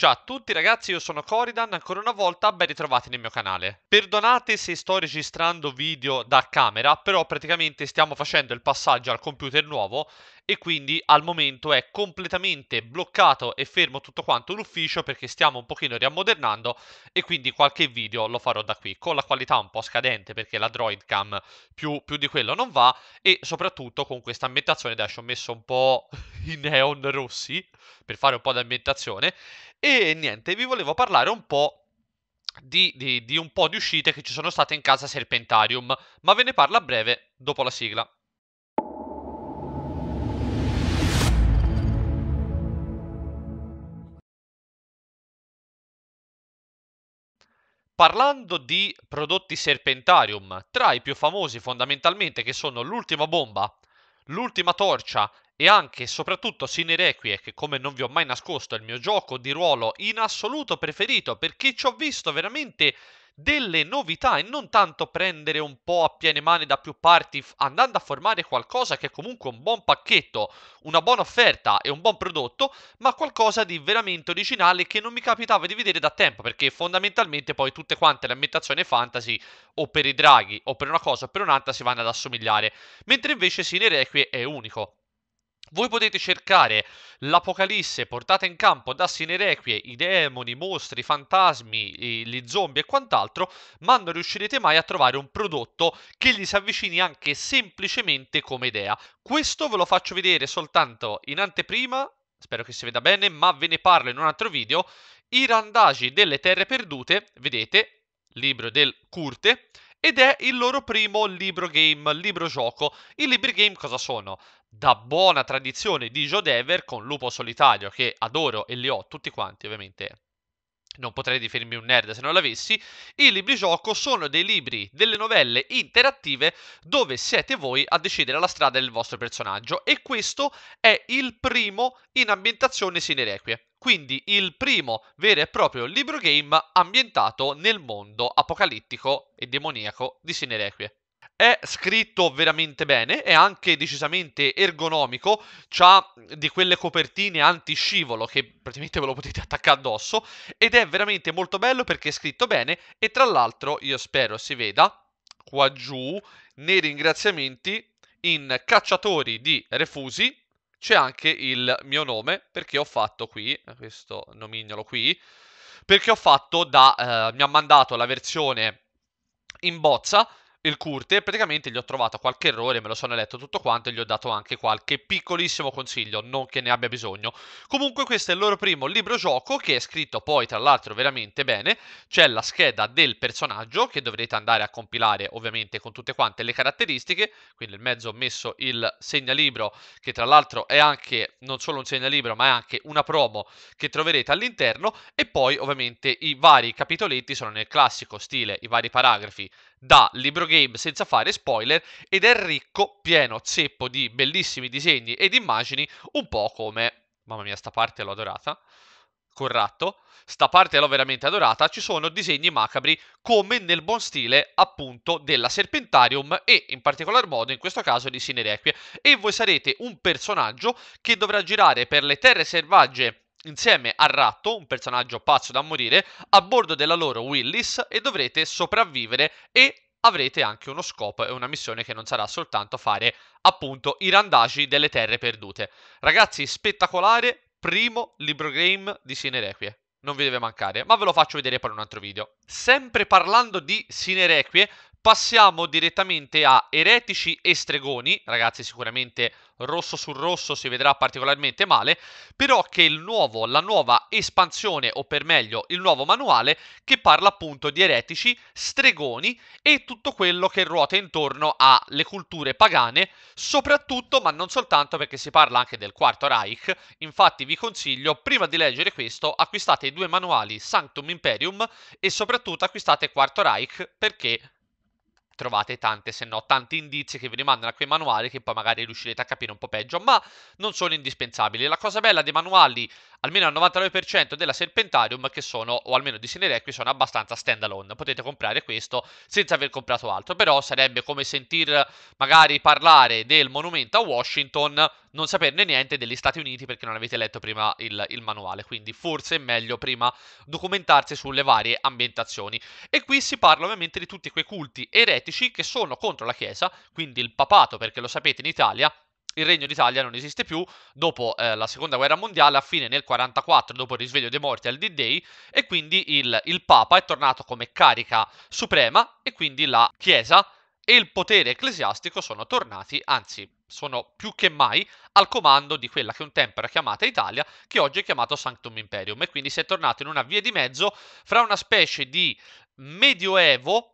Ciao a tutti ragazzi, io sono Coridan, ancora una volta ben ritrovati nel mio canale. Perdonate se sto registrando video da camera, però praticamente stiamo facendo il passaggio al computer nuovo e quindi al momento è completamente bloccato e fermo tutto quanto l'ufficio perché stiamo un pochino riammodernando e quindi qualche video lo farò da qui con la qualità un po' scadente perché la droidcam più, più di quello non va e soprattutto con questa ambientazione adesso ho messo un po' i neon rossi per fare un po' di ambientazione e niente vi volevo parlare un po' Di, di, di un po' di uscite che ci sono state in casa Serpentarium, ma ve ne parlo a breve dopo la sigla. Parlando di prodotti Serpentarium, tra i più famosi fondamentalmente che sono l'ultima bomba, l'ultima torcia e anche e soprattutto Sine Requie, che come non vi ho mai nascosto è il mio gioco di ruolo in assoluto preferito perché ci ho visto veramente delle novità e non tanto prendere un po' a piene mani da più parti andando a formare qualcosa che è comunque un buon pacchetto, una buona offerta e un buon prodotto, ma qualcosa di veramente originale che non mi capitava di vedere da tempo, perché fondamentalmente poi tutte quante le ambientazioni fantasy o per i draghi o per una cosa o per un'altra si vanno ad assomigliare, mentre invece Sine Requie è unico. Voi potete cercare l'Apocalisse portata in campo da Sinerequie, i demoni, i mostri, i fantasmi, gli zombie e quant'altro, ma non riuscirete mai a trovare un prodotto che gli si avvicini anche semplicemente come idea. Questo ve lo faccio vedere soltanto in anteprima, spero che si veda bene, ma ve ne parlo in un altro video. I randagi delle terre perdute, vedete, libro del Curte, ed è il loro primo libro game, libro gioco. I libri game cosa sono? da buona tradizione di Jodever con Lupo Solitario, che adoro e li ho tutti quanti, ovviamente non potrei definirmi un nerd se non l'avessi, i libri gioco sono dei libri, delle novelle interattive dove siete voi a decidere la strada del vostro personaggio e questo è il primo in ambientazione sinerequie. Quindi il primo vero e proprio libro game ambientato nel mondo apocalittico e demoniaco di Sinerequie. È scritto veramente bene, è anche decisamente ergonomico, ha di quelle copertine anti-scivolo che praticamente ve lo potete attaccare addosso ed è veramente molto bello perché è scritto bene e tra l'altro io spero si veda qua giù nei ringraziamenti in Cacciatori di Refusi c'è anche il mio nome perché ho fatto qui, questo nomignolo qui, perché ho fatto da, eh, mi ha mandato la versione in bozza il Curte, praticamente gli ho trovato qualche errore, me lo sono letto tutto quanto e gli ho dato anche qualche piccolissimo consiglio, non che ne abbia bisogno. Comunque questo è il loro primo libro gioco che è scritto poi tra l'altro veramente bene, c'è la scheda del personaggio che dovrete andare a compilare ovviamente con tutte quante le caratteristiche, quindi nel mezzo ho messo il segnalibro che tra l'altro è anche non solo un segnalibro ma è anche una promo che troverete all'interno e poi ovviamente i vari capitoletti sono nel classico stile, i vari paragrafi da Libro Game senza fare spoiler ed è ricco, pieno, zeppo di bellissimi disegni ed immagini, un po' come... Mamma mia, sta parte l'ho adorata. Corratto, sta parte l'ho veramente adorata, ci sono disegni macabri come nel buon stile appunto della Serpentarium e in particolar modo in questo caso di Sinerequie e voi sarete un personaggio che dovrà girare per le terre selvagge insieme a Ratto, un personaggio pazzo da morire, a bordo della loro Willis e dovrete sopravvivere e avrete anche uno scopo e una missione che non sarà soltanto fare appunto i randaggi delle terre perdute. Ragazzi, spettacolare primo libro game di Sinerequie non vi deve mancare, ma ve lo faccio vedere poi in un altro video. Sempre parlando di Sinerequie, Passiamo direttamente a Eretici e Stregoni, ragazzi sicuramente rosso sul rosso si vedrà particolarmente male, però che il nuovo, la nuova espansione o per meglio il nuovo manuale che parla appunto di eretici, stregoni e tutto quello che ruota intorno alle culture pagane, soprattutto ma non soltanto perché si parla anche del Quarto Reich, infatti vi consiglio prima di leggere questo acquistate i due manuali Sanctum Imperium e soprattutto acquistate Quarto Reich perché trovate tante, se no tanti indizi che vi rimandano a quei manuali che poi magari riuscirete a capire un po' peggio, ma non sono indispensabili. La cosa bella dei manuali, almeno al 99% della Serpentarium, che sono, o almeno di Sinerequi, sono abbastanza standalone. Potete comprare questo senza aver comprato altro, però sarebbe come sentir magari parlare del monumento a Washington, non saperne niente degli Stati Uniti perché non avete letto prima il, il manuale, quindi forse è meglio prima documentarsi sulle varie ambientazioni. E qui si parla ovviamente di tutti quei culti eretti eretici che sono contro la Chiesa, quindi il papato, perché lo sapete in Italia il Regno d'Italia non esiste più dopo eh, la Seconda Guerra Mondiale, a fine nel 1944, dopo il risveglio dei morti al D-Day, e quindi il, il Papa è tornato come carica suprema e quindi la Chiesa e il potere ecclesiastico sono tornati, anzi sono più che mai al comando di quella che un tempo era chiamata Italia, che oggi è chiamata Sanctum Imperium, e quindi si è tornato in una via di mezzo fra una specie di medioevo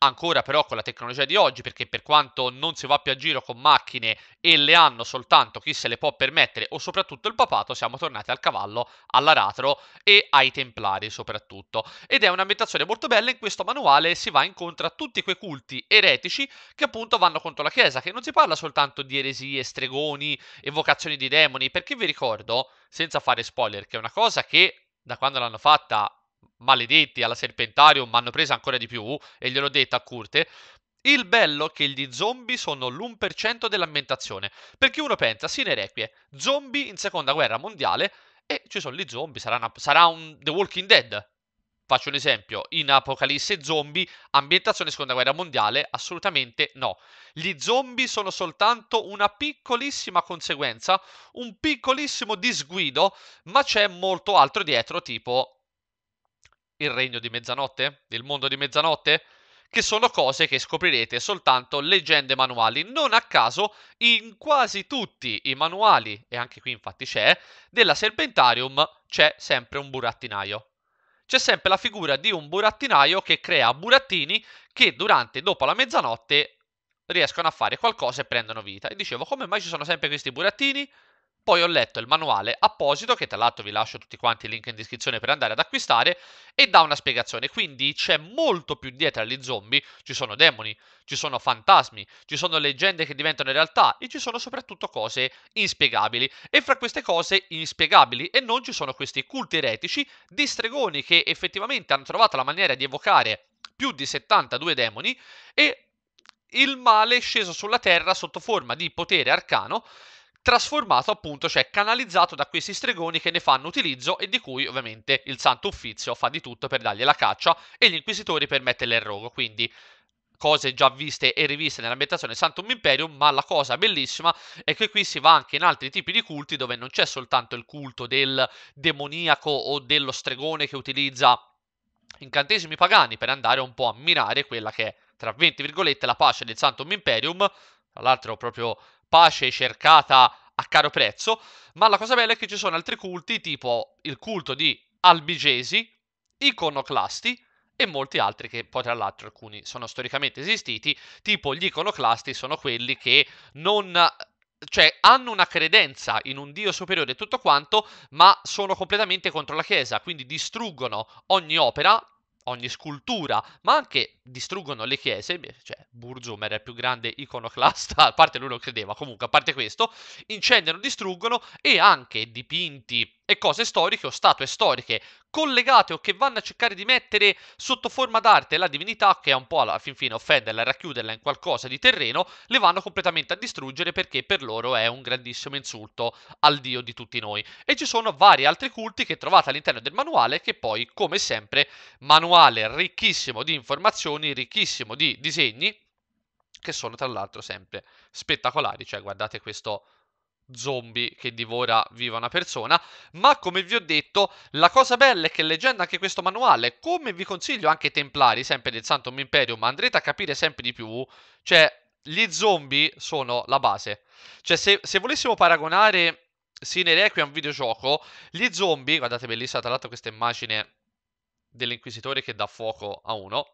ancora però con la tecnologia di oggi, perché per quanto non si va più a giro con macchine e le hanno soltanto chi se le può permettere o soprattutto il papato, siamo tornati al cavallo, all'aratro e ai templari soprattutto. Ed è un'ambientazione molto bella, in questo manuale si va incontro a tutti quei culti eretici che appunto vanno contro la Chiesa, che non si parla soltanto di eresie, stregoni, evocazioni di demoni, perché vi ricordo, senza fare spoiler, che è una cosa che da quando l'hanno fatta maledetti alla Serpentarium, mi hanno presa ancora di più e gliel'ho detta a Curte. Il bello è che gli zombie sono l'1% dell'ambientazione, perché uno pensa, ne requie, zombie in seconda guerra mondiale e ci sono gli zombie, sarà, una, sarà un The Walking Dead. Faccio un esempio, in Apocalisse zombie, ambientazione seconda guerra mondiale, assolutamente no. Gli zombie sono soltanto una piccolissima conseguenza, un piccolissimo disguido, ma c'è molto altro dietro, tipo il regno di mezzanotte, il mondo di mezzanotte, che sono cose che scoprirete soltanto leggendo i manuali. Non a caso, in quasi tutti i manuali, e anche qui infatti c'è, della Serpentarium c'è sempre un burattinaio. C'è sempre la figura di un burattinaio che crea burattini che durante dopo la mezzanotte riescono a fare qualcosa e prendono vita. E dicevo, come mai ci sono sempre questi burattini? Poi ho letto il manuale apposito, che tra l'altro vi lascio tutti quanti i link in descrizione per andare ad acquistare, e dà una spiegazione. Quindi c'è molto più dietro agli zombie. Ci sono demoni, ci sono fantasmi, ci sono leggende che diventano realtà e ci sono soprattutto cose inspiegabili. E fra queste cose inspiegabili e non ci sono questi culti eretici di stregoni che effettivamente hanno trovato la maniera di evocare più di 72 demoni e il male sceso sulla terra sotto forma di potere arcano trasformato appunto, cioè canalizzato da questi stregoni che ne fanno utilizzo e di cui ovviamente il Santo Uffizio fa di tutto per dargli la caccia e gli Inquisitori per metterle in rogo, quindi cose già viste e riviste nell'ambientazione Santum Imperium, ma la cosa bellissima è che qui si va anche in altri tipi di culti dove non c'è soltanto il culto del demoniaco o dello stregone che utilizza incantesimi pagani per andare un po' a mirare quella che è, tra 20 virgolette, la pace del Santum Imperium, tra l'altro proprio pace cercata a caro prezzo, ma la cosa bella è che ci sono altri culti, tipo il culto di Albigesi, iconoclasti e molti altri che poi tra l'altro alcuni sono storicamente esistiti, tipo gli iconoclasti sono quelli che non cioè hanno una credenza in un Dio superiore e tutto quanto, ma sono completamente contro la Chiesa, quindi distruggono ogni opera ogni scultura, ma anche distruggono le chiese, cioè Burzomer è il più grande iconoclasta, a parte lui lo credeva, comunque a parte questo, incendiano, distruggono e anche dipinti e cose storiche o statue storiche collegate o che vanno a cercare di mettere sotto forma d'arte la divinità che è un po' alla fin fine offenderla e racchiuderla in qualcosa di terreno, le vanno completamente a distruggere perché per loro è un grandissimo insulto al dio di tutti noi. E ci sono vari altri culti che trovate all'interno del manuale che poi, come sempre, manuale ricchissimo di informazioni, ricchissimo di disegni che sono tra l'altro sempre spettacolari, cioè guardate questo zombie che divora viva una persona, ma come vi ho detto, la cosa bella è che leggendo anche questo manuale, come vi consiglio anche i Templari, sempre del Santum Imperium, andrete a capire sempre di più, cioè gli zombie sono la base. Cioè se, se volessimo paragonare Sine Requiem a un videogioco, gli zombie, guardate bellissima tra l'altro questa immagine dell'inquisitore che dà fuoco a uno,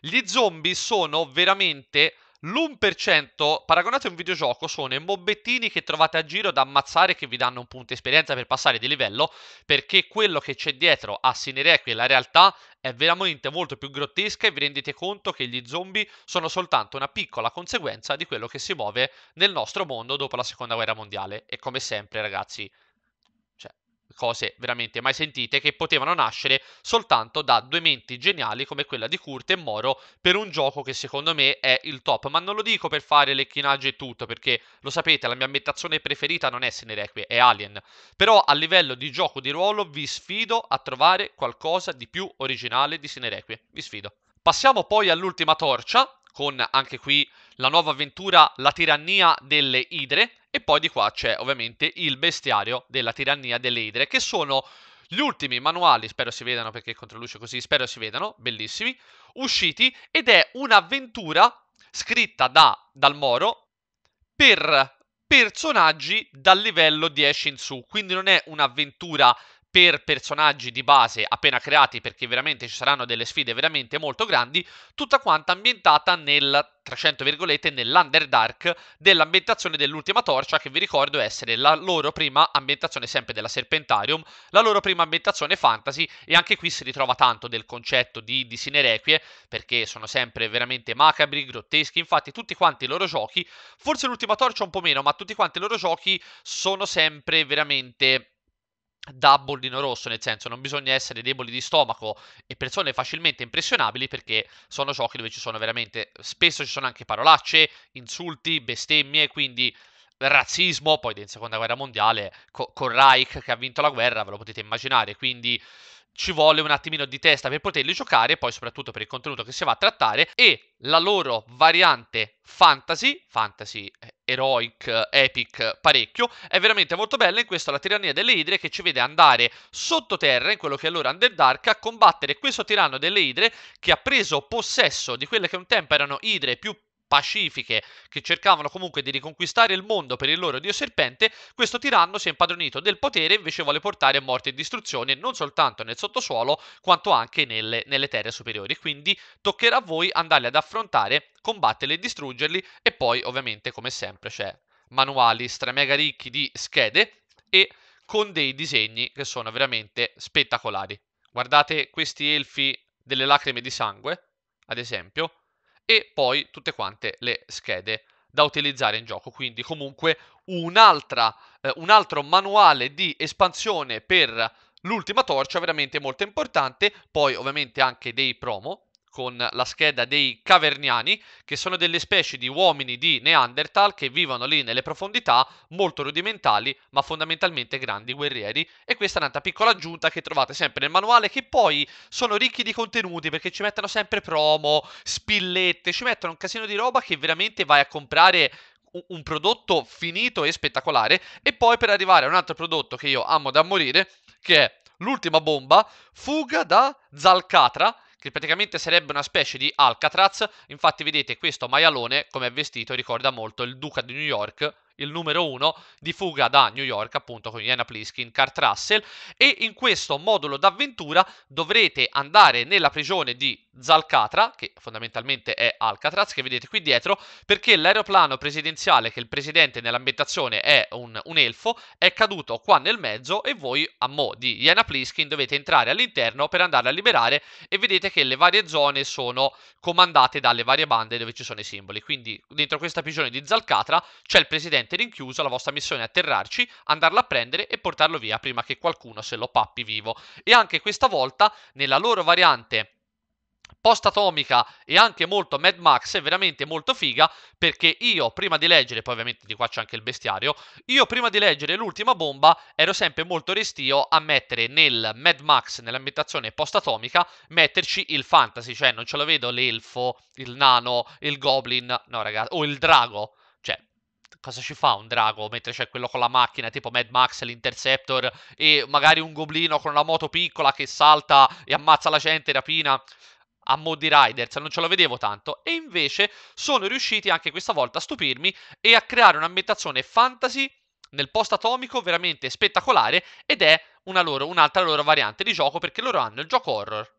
gli zombie sono veramente l'1% paragonate a un videogioco sono i mobbettini che trovate a giro da ammazzare che vi danno un punto esperienza per passare di livello, perché quello che c'è dietro a Sinerequi e la realtà è veramente molto più grottesca e vi rendete conto che gli zombie sono soltanto una piccola conseguenza di quello che si muove nel nostro mondo dopo la seconda guerra mondiale. E come sempre, ragazzi, cose veramente mai sentite che potevano nascere soltanto da due menti geniali come quella di Kurt e Moro per un gioco che secondo me è il top, ma non lo dico per fare le e tutto, perché lo sapete, la mia ambientazione preferita non è Senerequie, è Alien, però a livello di gioco di ruolo vi sfido a trovare qualcosa di più originale di Senerequie, vi sfido. Passiamo poi all'ultima torcia, con anche qui la nuova avventura La tirannia delle idre e poi di qua c'è ovviamente il bestiario della tirannia delle idre che sono gli ultimi manuali, spero si vedano perché controluce così, spero si vedano, bellissimi, usciti ed è un'avventura scritta da Dal Moro per personaggi dal livello 10 in su, quindi non è un'avventura per personaggi di base appena creati perché veramente ci saranno delle sfide veramente molto grandi, tutta quanta ambientata nel 300 virgolette nell'Underdark dell'ambientazione dell'ultima torcia che vi ricordo essere la loro prima ambientazione sempre della Serpentarium, la loro prima ambientazione fantasy e anche qui si ritrova tanto del concetto di, di sinerequie perché sono sempre veramente macabri, grotteschi, infatti tutti quanti i loro giochi, forse l'ultima torcia un po' meno, ma tutti quanti i loro giochi sono sempre veramente da bollino rosso, nel senso non bisogna essere deboli di stomaco e persone facilmente impressionabili perché sono giochi dove ci sono veramente spesso ci sono anche parolacce, insulti, bestemmie, quindi razzismo, poi della seconda guerra mondiale co- con Reich che ha vinto la guerra, ve lo potete immaginare, quindi ci vuole un attimino di testa per poterli giocare e poi soprattutto per il contenuto che si va a trattare e la loro variante fantasy, fantasy heroic, eh, epic parecchio, è veramente molto bella in questo la tirannia delle idre che ci vede andare sottoterra in quello che è allora Underdark a combattere questo tiranno delle idre che ha preso possesso di quelle che un tempo erano idre più pacifiche che cercavano comunque di riconquistare il mondo per il loro dio serpente, questo tiranno si è impadronito del potere e invece vuole portare a morte e distruzione non soltanto nel sottosuolo quanto anche nelle, nelle terre superiori. Quindi toccherà a voi andarli ad affrontare, combatterli e distruggerli e poi ovviamente come sempre c'è manuali stramega ricchi di schede e con dei disegni che sono veramente spettacolari. Guardate questi elfi delle lacrime di sangue, ad esempio, e poi tutte quante le schede da utilizzare in gioco, quindi comunque un'altra, eh, un altro manuale di espansione per l'ultima torcia veramente molto importante, poi ovviamente anche dei promo con la scheda dei caverniani, che sono delle specie di uomini di Neanderthal che vivono lì nelle profondità, molto rudimentali, ma fondamentalmente grandi guerrieri. E questa è un'altra piccola aggiunta che trovate sempre nel manuale, che poi sono ricchi di contenuti perché ci mettono sempre promo, spillette, ci mettono un casino di roba che veramente vai a comprare un prodotto finito e spettacolare e poi per arrivare a un altro prodotto che io amo da morire che è l'ultima bomba fuga da Zalcatra che praticamente sarebbe una specie di Alcatraz. Infatti, vedete questo maialone come è vestito ricorda molto il duca di New York il numero uno di fuga da New York, appunto con Iena Pliskin, Kurt Russell. E in questo modulo d'avventura dovrete andare nella prigione di Zalcatra, che fondamentalmente è Alcatraz, che vedete qui dietro, perché l'aeroplano presidenziale, che il presidente nell'ambientazione è un, un elfo, è caduto qua nel mezzo e voi, a mo' di Iena Pliskin, dovete entrare all'interno per andarla a liberare e vedete che le varie zone sono comandate dalle varie bande dove ci sono i simboli. Quindi dentro questa prigione di Zalcatra c'è il presidente serpente rinchiuso, la vostra missione è atterrarci, andarlo a prendere e portarlo via prima che qualcuno se lo pappi vivo. E anche questa volta, nella loro variante post-atomica e anche molto Mad Max è veramente molto figa perché io prima di leggere, poi ovviamente di qua c'è anche il bestiario, io prima di leggere l'ultima bomba ero sempre molto restio a mettere nel Mad Max, nell'ambientazione post-atomica, metterci il fantasy, cioè non ce lo vedo l'elfo, il nano, il goblin, no ragazzi, o il drago cosa ci fa un drago mentre c'è quello con la macchina tipo Mad Max l'Interceptor e magari un goblino con una moto piccola che salta e ammazza la gente, rapina a mo' Riders, cioè, non ce lo vedevo tanto e invece sono riusciti anche questa volta a stupirmi e a creare un'ambientazione fantasy nel post atomico veramente spettacolare ed è una loro, un'altra loro variante di gioco perché loro hanno il gioco horror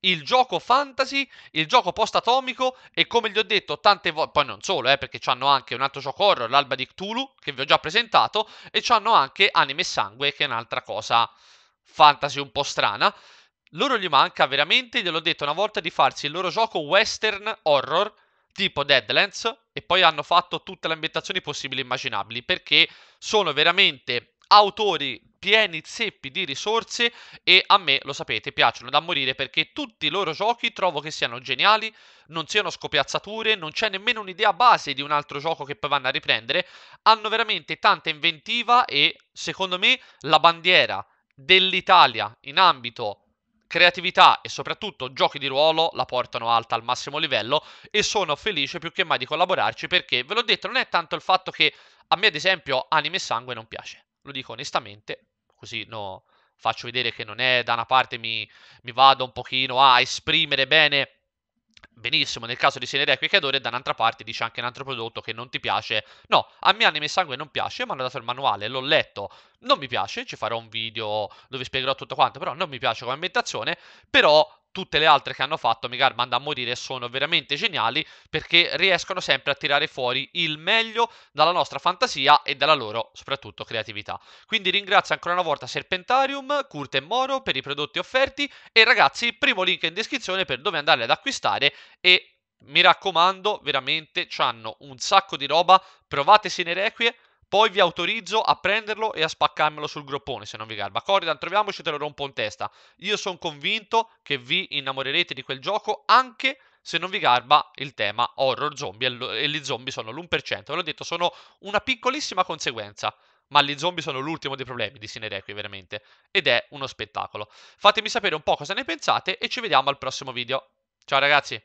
il gioco fantasy, il gioco post-atomico e come gli ho detto tante volte, poi non solo, eh, perché hanno anche un altro gioco horror, l'Alba di Cthulhu, che vi ho già presentato, e hanno anche Anime e Sangue, che è un'altra cosa fantasy un po' strana. Loro gli manca veramente, gliel'ho detto una volta, di farsi il loro gioco western horror, tipo Deadlands, e poi hanno fatto tutte le ambientazioni possibili e immaginabili, perché sono veramente autori pieni zeppi di risorse e a me, lo sapete, piacciono da morire perché tutti i loro giochi trovo che siano geniali, non siano scopiazzature, non c'è nemmeno un'idea base di un altro gioco che poi vanno a riprendere, hanno veramente tanta inventiva e secondo me la bandiera dell'Italia in ambito creatività e soprattutto giochi di ruolo la portano alta al massimo livello e sono felice più che mai di collaborarci perché ve l'ho detto non è tanto il fatto che a me ad esempio Anime e Sangue non piace lo dico onestamente, così no, faccio vedere che non è da una parte mi, mi vado un pochino a esprimere bene benissimo nel caso di e da un'altra parte dice anche un altro prodotto che non ti piace. No, a me anime e sangue non piace, mi hanno dato il manuale, l'ho letto, non mi piace, ci farò un video dove spiegherò tutto quanto, però non mi piace come ambientazione, però tutte le altre che hanno fatto, Megar manda a morire, sono veramente geniali perché riescono sempre a tirare fuori il meglio dalla nostra fantasia e dalla loro, soprattutto, creatività. Quindi ringrazio ancora una volta Serpentarium, Kurt e Moro per i prodotti offerti e ragazzi, primo link in descrizione per dove andarli ad acquistare e mi raccomando, veramente, hanno un sacco di roba, provate in Requie, poi vi autorizzo a prenderlo e a spaccarmelo sul groppone se non vi garba. Corridan, troviamoci, te lo rompo in testa. Io sono convinto che vi innamorerete di quel gioco anche se non vi garba il tema horror zombie e gli zombie sono l'1%. Ve l'ho detto, sono una piccolissima conseguenza ma gli zombie sono l'ultimo dei problemi di Sinerequi veramente ed è uno spettacolo. Fatemi sapere un po' cosa ne pensate e ci vediamo al prossimo video. Ciao ragazzi!